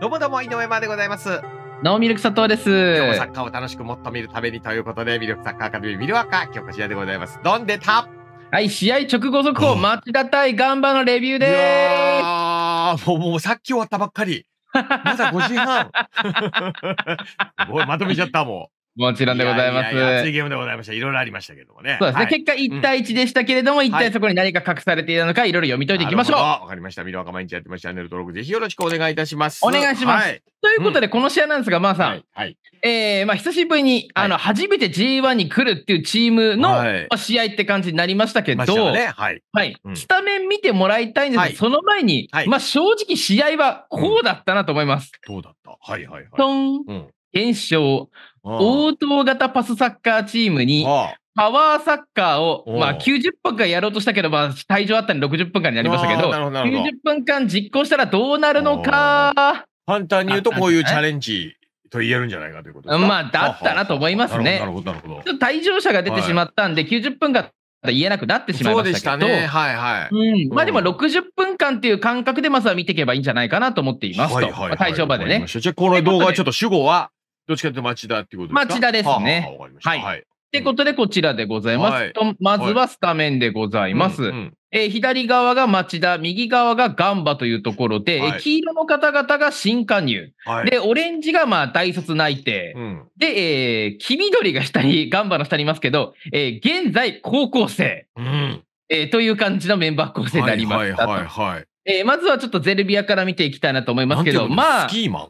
どうもどうも、井上までございます。ノーミルク佐藤です。今日もサッカーを楽しくもっと見るためにということで、ミルクサッカーアカデミーミルアカ、今日こちらでございます。どんでたはい、試合直後速報、町田対ガンバのレビューです。あもう、もうさっき終わったばっかり。まだ5時半。すごい、まとめちゃったももちろんでございます。いやいや熱いゲームでございました。いろいろありましたけどもね。そうですね。はい、結果1対1でしたけれども、うん、1対そこに何か隠されていたのか、いろいろ読み解いていきましょう。わかりました。ミロアカ毎日やってました。チャンネル登録ぜひよろしくお願いいたします。お願いします。はい、ということで、この試合なんですが、まーさん。はい。はい、えー、まあ久しぶりに、あの、初めて G1 に来るっていうチームの試合って感じになりましたけど、ね、はい。はい。スタメン見てもらいたいんですが、その前に、まあ正直試合はこうだったなと思います。どうだったはいはいはい。トン。うん連勝、応答型パスサッカーチームに、パワーサッカーを、まあ、90分間やろうとしたけど、まあ、退場あったり60分間になりましたけど、どど90分間実行したらどうなるのか。簡単に言うと、こういうチャレンジ。と言えるんじゃないかということまあ、だったなと思いますね。なるほど、なるほど。ちょっと退場者が出てしまったんで、はい、90分が言えなくなってしまいましたけど、ね、はいはい。うん、まあでも60分間っていう感覚でまずは見ていけばいいんじゃないかなと思っていますと。はいはい、はい、まあ、までね。じゃあこの動画ちょっと主語はどっちかというと町田っていうことですか町田ですね。はい。ってことで、こちらでございます、はい、まずはスタメンでございます。え左側が町田、右側がガンバというところで、はい、黄色の方々が新加入、はい、で、オレンジがまあ大卒内定、うん、で、えー、黄緑が下に、ガンバの下にいますけど、えー、現在高校生、うんえー、という感じのメンバー構成になります。はいはいはい、はい、えー、まずはちょっとゼルビアから見ていきたいなと思いますけど、まあ。スキーマン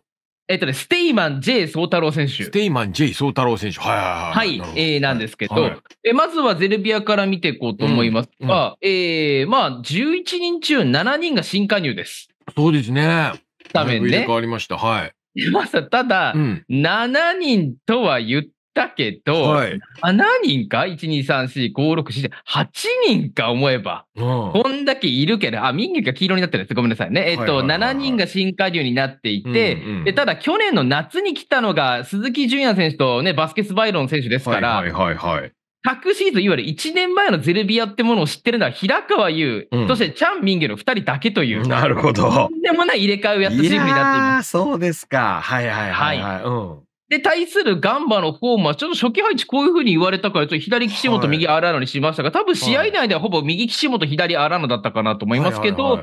えっとね、ステイマン J 宗太郎選手。ステイマン J 宗太郎選手。はいはいはい。はい、えー、なんですけど、はいはい、えまずはゼルビアから見ていこうと思いますが、うんうん、えー、まあ、11人中7人が新加入です。そうですね。スタね。変わりました。はい。まさ、ただ、うん、7人とは言ってだたけど、はい、7人か ?1,2,3,4,5,6,7,8 人か思えば、うん、こんだけいるけど、あ、民意が黄色になってるんです。ごめんなさいね。えっと、7人が新加入になっていて、うんうん、で、ただ去年の夏に来たのが鈴木純也選手とね、バスケスバイロン選手ですから、はいはいはい、はい昨シーズン、いわゆる1年前のゼルビアってものを知ってるのは、平川優、うん、そしてチャン・ミンゲの2人だけという、なるほど。とんでもない入れ替えをやったチームになっています。そうですか。はいはいはい、はい、はいうんで、対するガンバのフォーマー、ちょっと初期配置こういうふうに言われたから、ちょっと左岸本、右荒野にしましたが、多分試合内ではほぼ右岸本、左荒野だったかなと思いますけど、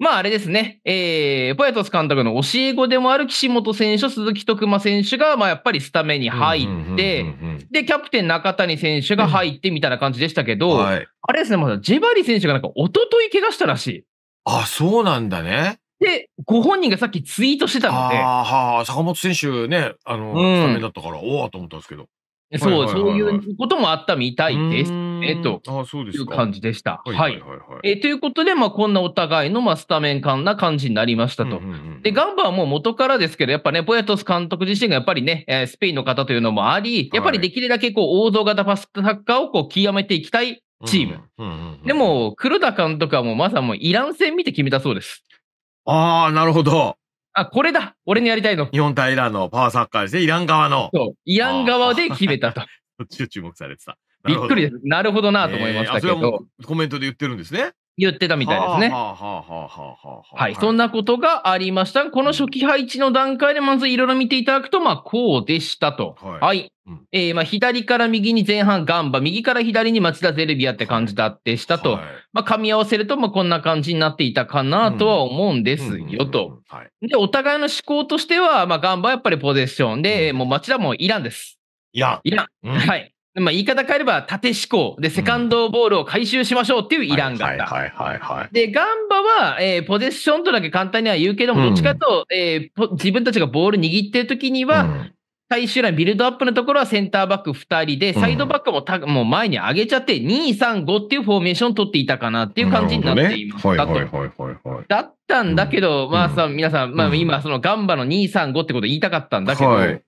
まああれですね、えー、ポヤトス監督の教え子でもある岸本選手、鈴木徳馬選手が、まあやっぱりスタメンに入って、で、キャプテン中谷選手が入ってみたいな感じでしたけど、うんはい、あれですね、まだジェバリ選手がなんか一昨日怪我したらしい。あ、そうなんだね。で、ご本人がさっきツイートしてたので。あはあ、坂本選手ね、あの、スタメンだったから、おおと思ったんですけど。そう、そういうこともあったみたいです。えっと、あそうですいう感じでした。はい。はいはいはいえということで、まあ、こんなお互いの、まあ、スタメン感な感じになりましたと。で、ガンバはもう元からですけど、やっぱね、ポヤトス監督自身がやっぱりね、えスペインの方というのもあり、やっぱりできるだけこう、王道型パスサッカーをこう、極めていきたいチーム。でも、黒田監督はもうまさもうイラン戦見て決めたそうです。ああ、なるほど。あ、これだ俺のやりたいの。日本対イランのパワーサッカーですね。イラン側の。そう。イラン側で決めたと。そ っちを注目されてた。びっくりです。なるほどなと思いましたけど。えー、コメントで言ってるんですね。言ってたみたいですね。はい。そんなことがありましたこの初期配置の段階でまずいろいろ見ていただくと、まあ、こうでしたと。はい。はい、えー、まあ、左から右に前半ガンバ、右から左に町田ゼルビアって感じだってしたと。はい、まあ、噛み合わせると、まあ、こんな感じになっていたかなとは思うんですよと。で、お互いの思考としては、まあ、ガンバはやっぱりポゼッションで、うん、もう町田もいらんです。いらン。イうん、はい。まあ、言い方変えれば縦思考でセカンドボールを回収しましょうっていうイランい、はい。で、ガンバは、えー、ポゼッションとだけ簡単には言うけども、どっちかと、うん、えー、自分たちがボール握ってる時には、うん、最終ラインビルドアップのところはセンターバック2人で、サイドバックもた、うん、もう前に上げちゃって、2、3、5っていうフォーメーション取っていたかなっていう感じになっていまね、はいはいはいだったんだけど、まあさ、皆さん、まあ今、そのガンバの2、3、5ってこと言いたかったんだけど、はい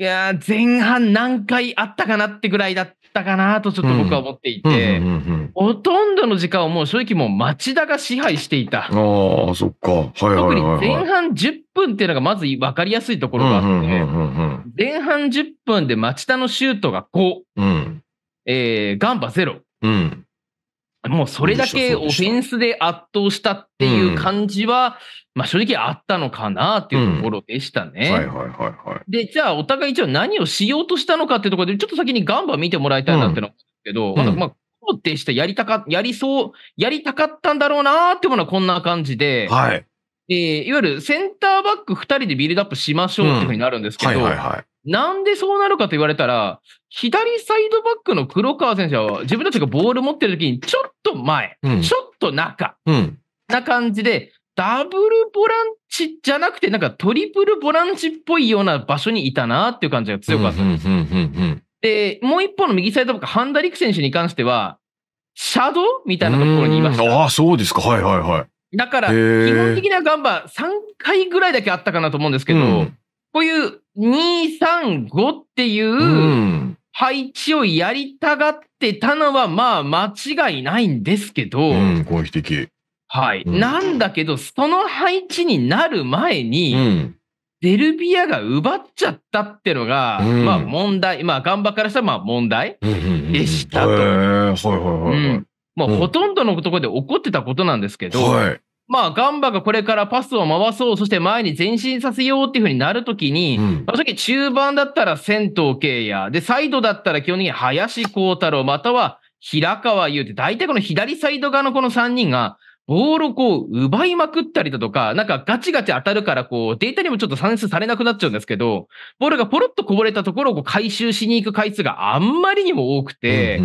いや前半何回あったかなってぐらいだったかなとちょっと僕は思っていて、ほとんどの時間をもう正直もう町田が支配していた。ああ、そっか。はいはい、はい、特に前半10分っていうのがまず分かりやすいところがあって、前半10分で町田のシュートが5、うん、えー、ガンバ0、うん、もうそれだけオフェンスで圧倒したっていう感じは、まあ正直あったのかなっていうところでしたね。はいはいはいはい。で、じゃあお互い一応何をしようとしたのかっていうところで、ちょっと先にガンバ見てもらいたいなってのけど、うん、まあ、こうでしたやりたか、やりそう、やりたかったんだろうなっていうものはこんな感じで、はい。えー、いわゆるセンターバック2人でビルドアップしましょうっていうふうになるんですけど、うんはいはいはいなんでそうなるかと言われたら、左サイドバックの黒川選手は、自分たちがボール持ってる時に、ちょっと前、うん、ちょっと中、うん、な感じで、ダブルボランチじゃなくて、なんかトリプルボランチっぽいような場所にいたなっていう感じが強かったです。で、もう一方の右サイドバック、ハンダリク選手に関しては、シャドウみたいなところにいました。ああ、そうですか。はいはいはい。だから、基本的なガンバ3回ぐらいだけあったかなと思うんですけど、うん、こういう235っていう配置をやりたがってたのは、まあ間違いないんですけど、うん、的。はい。うん、なんだけど、その配置になる前に、デルビアが奪っちゃったってのが、うん、まあ問題、まあガンバからしたらまあ問題でしたと。はいはいはい。もうほとんどのところで起こってたことなんですけど、はい、まあ、ガンバがこれからパスを回そう、そして前に前進させようっていうふうになるときに、うん、時中盤だったら戦闘系也、で、サイドだったら基本的に林光太郎、または平川優って、大体この左サイド側のこの3人が、ボールをこう奪いまくったりだとか、なんかガチガチ当たるからこうデータにもちょっと算出されなくなっちゃうんですけど、ボールがポロッとこぼれたところを回収しに行く回数があんまりにも多くて、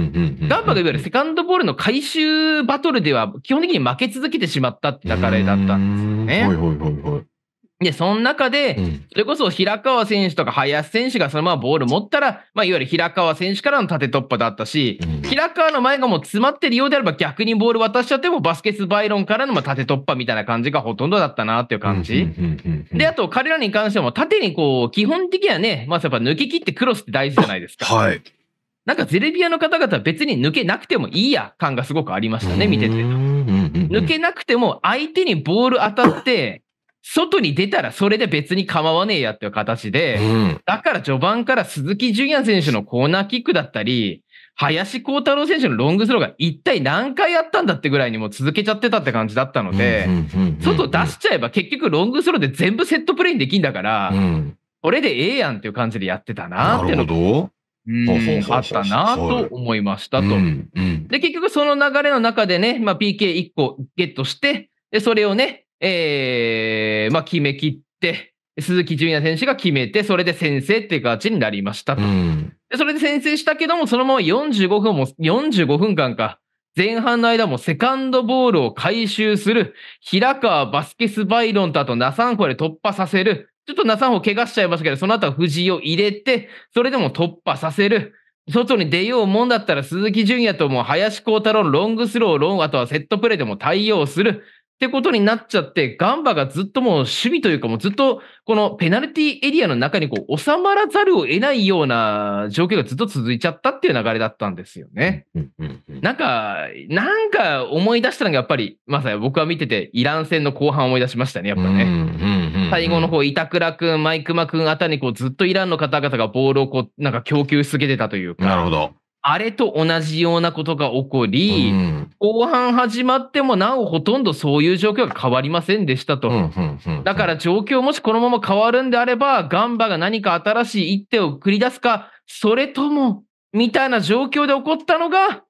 ガンバがいわゆるセカンドボールの回収バトルでは基本的に負け続けてしまったって流れだったんですよね。で、その中で、それこそ平川選手とか林選手がそのままボール持ったら、まあ、いわゆる平川選手からの縦突破だったし、平川の前がもう詰まってるようであれば逆にボール渡しちゃってもバスケス・バイロンからのま縦突破みたいな感じがほとんどだったなっていう感じ。で、あと彼らに関しても縦にこう、基本的にはね、まず、あ、やっぱ抜き切ってクロスって大事じゃないですか。はい。なんかゼルビアの方々は別に抜けなくてもいいや感がすごくありましたね、見てて。抜けなくても相手にボール当たって、外に出たらそれで別に構わねえやっていう形で、うん、だから序盤から鈴木純也選手のコーナーキックだったり、林光太郎選手のロングスローが一体何回やったんだってぐらいにも続けちゃってたって感じだったので、外出しちゃえば結局ロングスローで全部セットプレイにできんだから、うん、これでええやんっていう感じでやってたなっていうのあったなと思いましたと。で、結局その流れの中でね、まあ、PK1 個ゲットして、で、それをね、えー、まあ、決めきって、鈴木純也選手が決めて、それで先制っていう形になりましたと。それで先制したけども、そのまま45分も、45分間か、前半の間もセカンドボールを回収する、平川バスケスバイロンとあとナサンホで突破させる、ちょっとナサンホ怪我しちゃいましたけど、その後は藤井を入れて、それでも突破させる。外に出ようもんだったら鈴木純也とも林光太郎ロングスロー、ロン、あとはセットプレーでも対応する。ってことになっちゃって、ガンバがずっともう守備というか、もうずっとこのペナルティエリアの中にこう収まらざるを得ないような状況がずっと続いちゃったっていう流れだったんですよね。なんか、なんか思い出したのがやっぱり、まさに僕は見てて、イラン戦の後半思い出しましたね、やっぱね。最後の方、板倉くん、マイクマ君あたりにこうずっとイランの方々がボールをこうなんか供給し続けてたというか。なるほど。あれと同じようなことが起こり、うん、後半始まってもなおほとんどそういう状況が変わりませんでしたと。だから状況もしこのまま変わるんであれば、ガンバが何か新しい一手を繰り出すか、それとも、みたいな状況で起こったのが、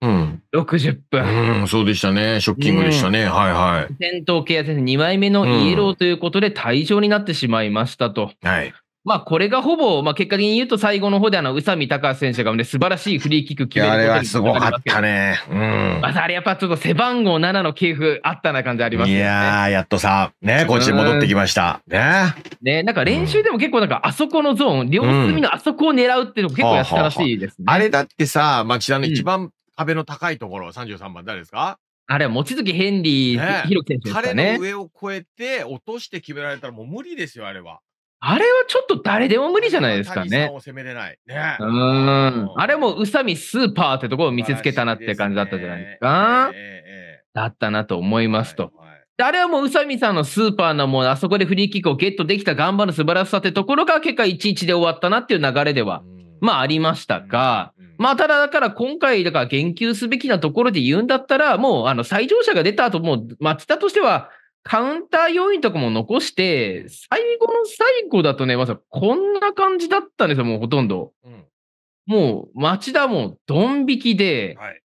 うん、60分、うん、そうでしたね。ショッキングでしたね。うん、はいはい。戦闘系や2枚目のイエローということで退場になってしまいましたと。はい。まあ、これがほぼ、まあ、結果的に言うと最後の方であの宇佐美隆選手が、ね、素晴らしいフリーキック決めたあれはすごかったね。うん。まあ、あれやっぱちょっと背番号7の系譜あったな感じありますね。いやー、やっとさ、ね、こっちに戻ってきました。ね。ね、なんか練習でも結構なんかあそこのゾーン、両隅のあそこを狙うっていうのも結構やったらしいですね。うん、あれだってさ、牧田の一番壁の高いところ、33番誰ですかあれは望月ヘンリー、ね、弘樹選手ですかね。彼の上を越えて落として決められたらもう無理ですよ、あれは。あれはちょっと誰でも無理じゃないですかね。を攻めれない。ね。うん。あれも宇佐美スーパーってところを見せつけたなって感じだったじゃないですか。すねえだったなと思いますと。はいはい、あれはもう宇佐美さんのスーパーのもうあそこでフリーキックをゲットできた頑張る素晴らしさってところが結果11で終わったなっていう流れでは、まあありましたが、うん、まあただだから今回だから言及すべきなところで言うんだったら、もうあの最上者が出た後もう松田としてはカウンター要因とかも残して、最後の最後だとね、まさこんな感じだったんですよ、もうほとんど。うん、もう町田もドン引きで、はい、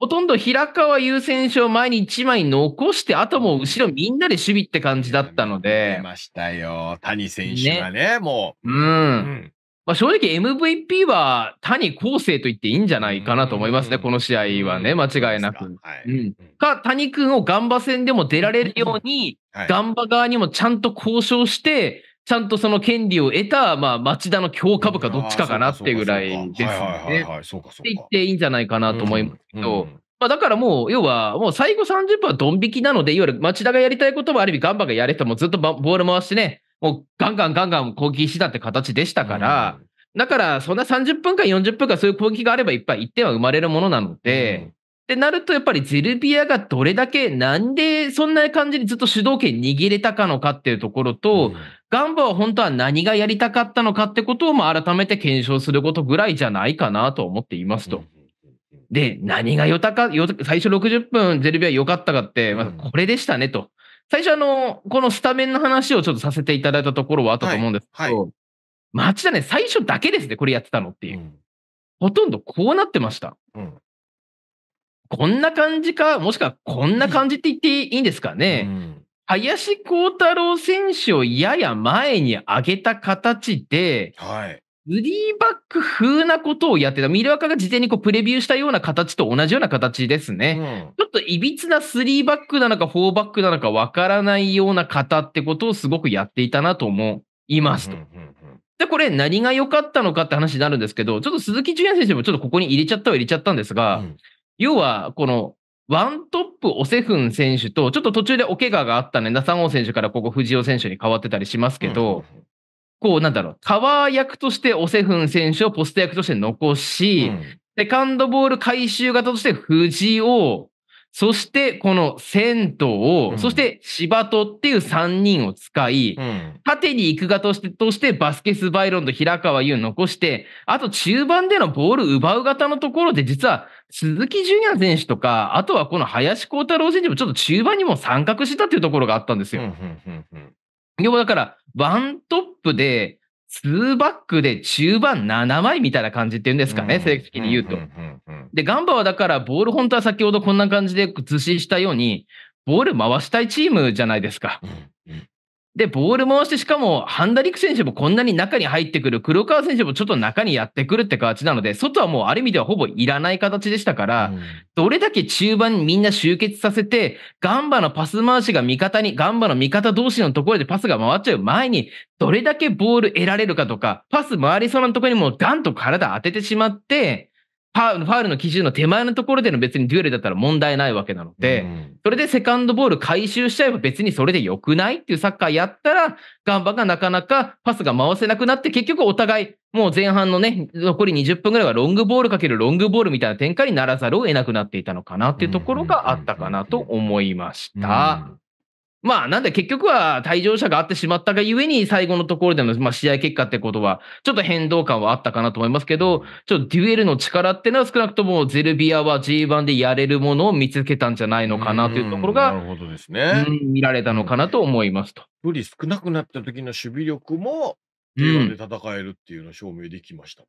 ほとんど平川優先賞前に1枚残して、あともう後ろみんなで守備って感じだったので。出ましたよ、谷選手がね、ねもう。うん、うんまあ、正直 MVP は谷康生と言っていいんじゃないかなと思いますね、この試合はね、間違いなく。かうん、か谷君をガンバ戦でも出られるように、はい、ガンバ側にもちゃんと交渉して、ちゃんとその権利を得た、まあ、町田の強化部かどっちかかなってぐらいですね。って言っていいんじゃないかなと思いますけど。まあ、だからもう、要は、もう最後30分はドン引きなので、いわゆる町田がやりたいことはある意味、ガンバがやれてもずっとボール回してね、もうガンガンガンガン攻撃したって形でしたから、だからそんな30分か40分かそういう攻撃があればいっぱい1点は生まれるものなので、ってなると、やっぱりゼルビアがどれだけ、なんでそんな感じにずっと主導権握れたかのかっていうところと、うん、ガンバは本当は何がやりたかったのかってことを改めて検証することぐらいじゃないかなと思っていますと。うん、で、何がよたか、最初60分ゼルビア良かったかって、まこれでしたねと。最初あの、このスタメンの話をちょっとさせていただいたところはあったと思うんですけど、はい、町田ね、最初だけですね、これやってたのっていう。うん、ほとんどこうなってました。うん、こんな感じか、もしくはこんな感じって言っていいんですかね。うん、林幸太郎選手をやや前に上げた形で、はい、スリーバック風なことをやってた。ミルアカが事前にこうプレビューしたような形と同じような形ですね。うん、ちょっといびつな3バックなのか4バックなのかわからないような方ってことをすごくやっていたなと思いますと。うんうんうん、で、これ何が良かったのかって話になるんですけど、ちょっと鈴木純也選手もちょっとここに入れちゃったは入れちゃったんですが、うん、要はこのワントップオセフン選手と、ちょっと途中でお怪我があったね、ダサンオ選手からここ藤尾選手に変わってたりしますけど、うんうんうんこなんだろう、カワー役としてオセフン選手をポスト役として残し、うん、セカンドボール回収型として藤尾、そしてこの銭湯を、うん、そして柴戸っていう3人を使い、うん、縦に行くがとして、としてバスケス・バイロンと平川優残して、あと中盤でのボール奪う型のところで、実は鈴木純也選手とか、あとはこの林幸太郎選手もちょっと中盤にも参画したっていうところがあったんですよ。要はだから、ワントップで、ツーバックで中盤7枚みたいな感じっていうんですかね、正式に言うと。で、ガンバはだから、ボール本当は先ほどこんな感じで図示したように、ボール回したいチームじゃないですか。で、ボール回して、しかも、ハンダリク選手もこんなに中に入ってくる、黒川選手もちょっと中にやってくるって形なので、外はもうある意味ではほぼいらない形でしたから、うん、どれだけ中盤にみんな集結させて、ガンバのパス回しが味方に、ガンバの味方同士のところでパスが回っちゃう前に、どれだけボール得られるかとか、パス回りそうなところにもガンと体当ててしまって、ファウルの基準の手前のところでの別にデュエルだったら問題ないわけなので、うん、それでセカンドボール回収しちゃえば別にそれで良くないっていうサッカーやったら、ガンバがなかなかパスが回せなくなって、結局お互い、もう前半のね、残り20分ぐらいはロングボールかけるロングボールみたいな展開にならざるを得なくなっていたのかなっていうところがあったかなと思いました。まあ、なんで結局は退場者があってしまったがゆえに、最後のところでの、まあ、試合結果ってことは、ちょっと変動感はあったかなと思いますけど、ちょっとデュエルの力っていうのは少なくともゼルビアは G1 でやれるものを見つけたんじゃないのかなというところが、なるほどですね、うん、見られたのかなと思いますと。より少なくなった時の守備力も、g で戦えるっていうのを証明できました。うん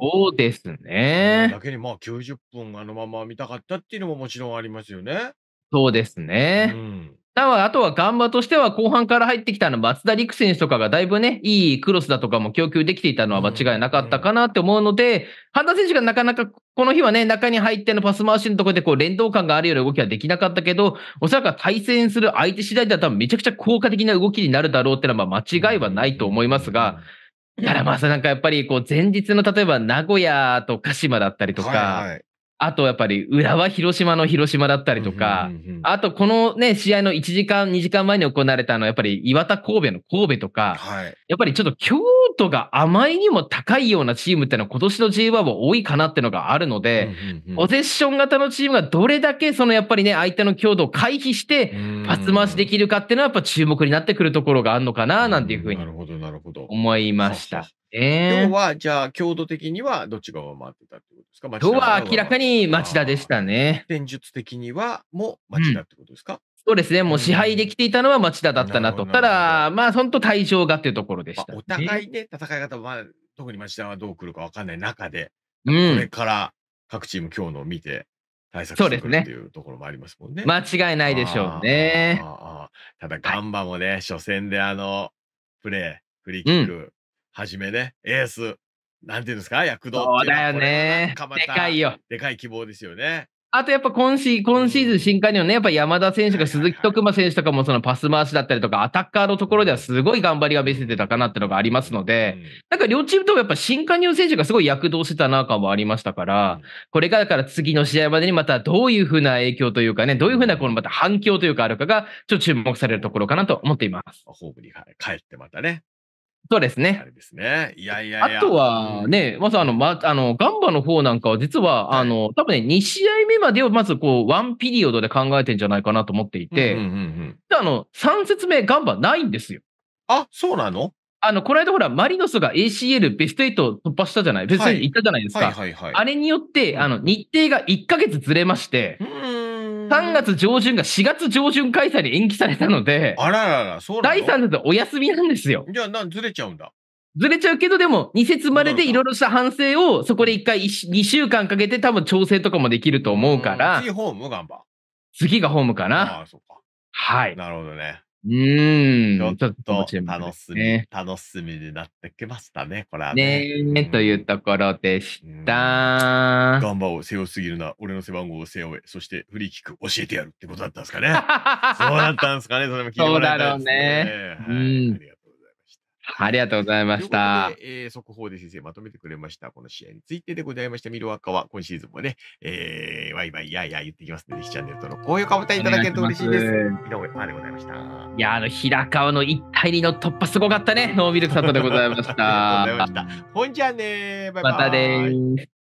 そうですね。だけにまあ90分あのまま見たかったっていうのももちろんありますよね。そうですね。うんあとはガンバとしては後半から入ってきたの松田陸選手とかがだいぶね、いいクロスだとかも供給できていたのは間違いなかったかなって思うので、半田選手がなかなかこの日はね、中に入ってのパス回しのところでこう連動感があるような動きはできなかったけど、おそらくは対戦する相手次第では多分めちゃくちゃ効果的な動きになるだろうってのはまあ間違いはないと思いますが、ただまあなんかやっぱりこう前日の例えば名古屋と鹿島だったりとか、はいはいあとやっぱり浦和広島の広島だったりとか、あとこのね、試合の1時間、2時間前に行われたのはやっぱり岩田神戸の神戸とか、はい、やっぱりちょっと京都があまりにも高いようなチームってのは今年の J1 も多いかなってのがあるので、ポゼッション型のチームがどれだけそのやっぱりね、相手の強度を回避して、パス回しできるかっていうのはやっぱ注目になってくるところがあるのかな、なんていうふうに思いました。うう今日は、じゃあ、強度的にはどっちが上回ってたってとは明らかに町田でしたね。戦術的にはも町田ってことですか、うん、そうですね、もう支配できていたのは町田だったなと。うん、なただ、まあ、本当対象がっていうところでした、ね、お互いね、戦い方は、まあ、特に町田はどう来るか分かんない中で、これから各チーム今日のを見て、対策するっていうところもありますもんね。ね間違いないでしょうね。ただ、ガンバもね、はい、初戦であの、プレー、フリーキック、はじめね、エース、なんていうんですか、躍動そうだよね。でかいよ。でかい希望ですよね。あとやっぱ今シ今シーズン新加入のね、やっぱ山田選手が鈴木徳馬選手とかもそのパス回しだったりとか、アタッカーのところではすごい頑張りが見せてたかなっていうのがありますので、なんか両チームともやっぱ新加入選手がすごい躍動してたな感もありましたから、これからから次の試合までにまたどういうふうな影響というかね、どういうふうなこのまた反響というかあるかが、ちょっと注目されるところかなと思っています。ホームに帰ってまたね、そうですね。あれですね。いやいやいや。あとはね、うん、まずあの、ま、あの、ガンバの方なんかは実は、はい、あの、多分ね、2試合目までをまずこう、ワンピリオドで考えてんじゃないかなと思っていて、うんうんうん、であの、3節目ガンバないんですよ。あ、そうなのあの、この間ほら、マリノスが ACL ベスト8突破したじゃない、別にト行ったじゃないですか。はいはいはいはい、あれによって、あの、日程が1ヶ月ずれまして、うん3月上旬が4月上旬開催に延期されたので、あららら、そう第3節お休みなんですよ。じゃあ、なんずれちゃうんだ。ずれちゃうけど、でも、2節まででいろいろした反省を、そこで1回1、2週間かけて多分調整とかもできると思うから。次ホーム頑張。次がホームかな。ああ、そっか。はい。なるほどね。うーん。ちょっと楽しみ、楽しみになってきましたね、これはね。ねえ、というところでした。頑張ろを背負すぎるな、俺の背番号を背負え、そしてフリーキック教えてやるってことだったんですかね。そうだったんですかね、それも聞いてもらたですね。そうだろうね。うん。ありがとうございました。えー、速報で先生まとめてくれました。この試合についてでございました。ミルワッカは今シーズンもね、えー、ワイワイやいや言ってきますので、ぜひチャンネル登録、高評価ボタンいただけると嬉しいです。ありがとうございました。いや、あの、平川の1対2の突破すごかったね。ノーミルク佐藤でございました。ありがとうございました。ほんじゃねバイバイ。またです。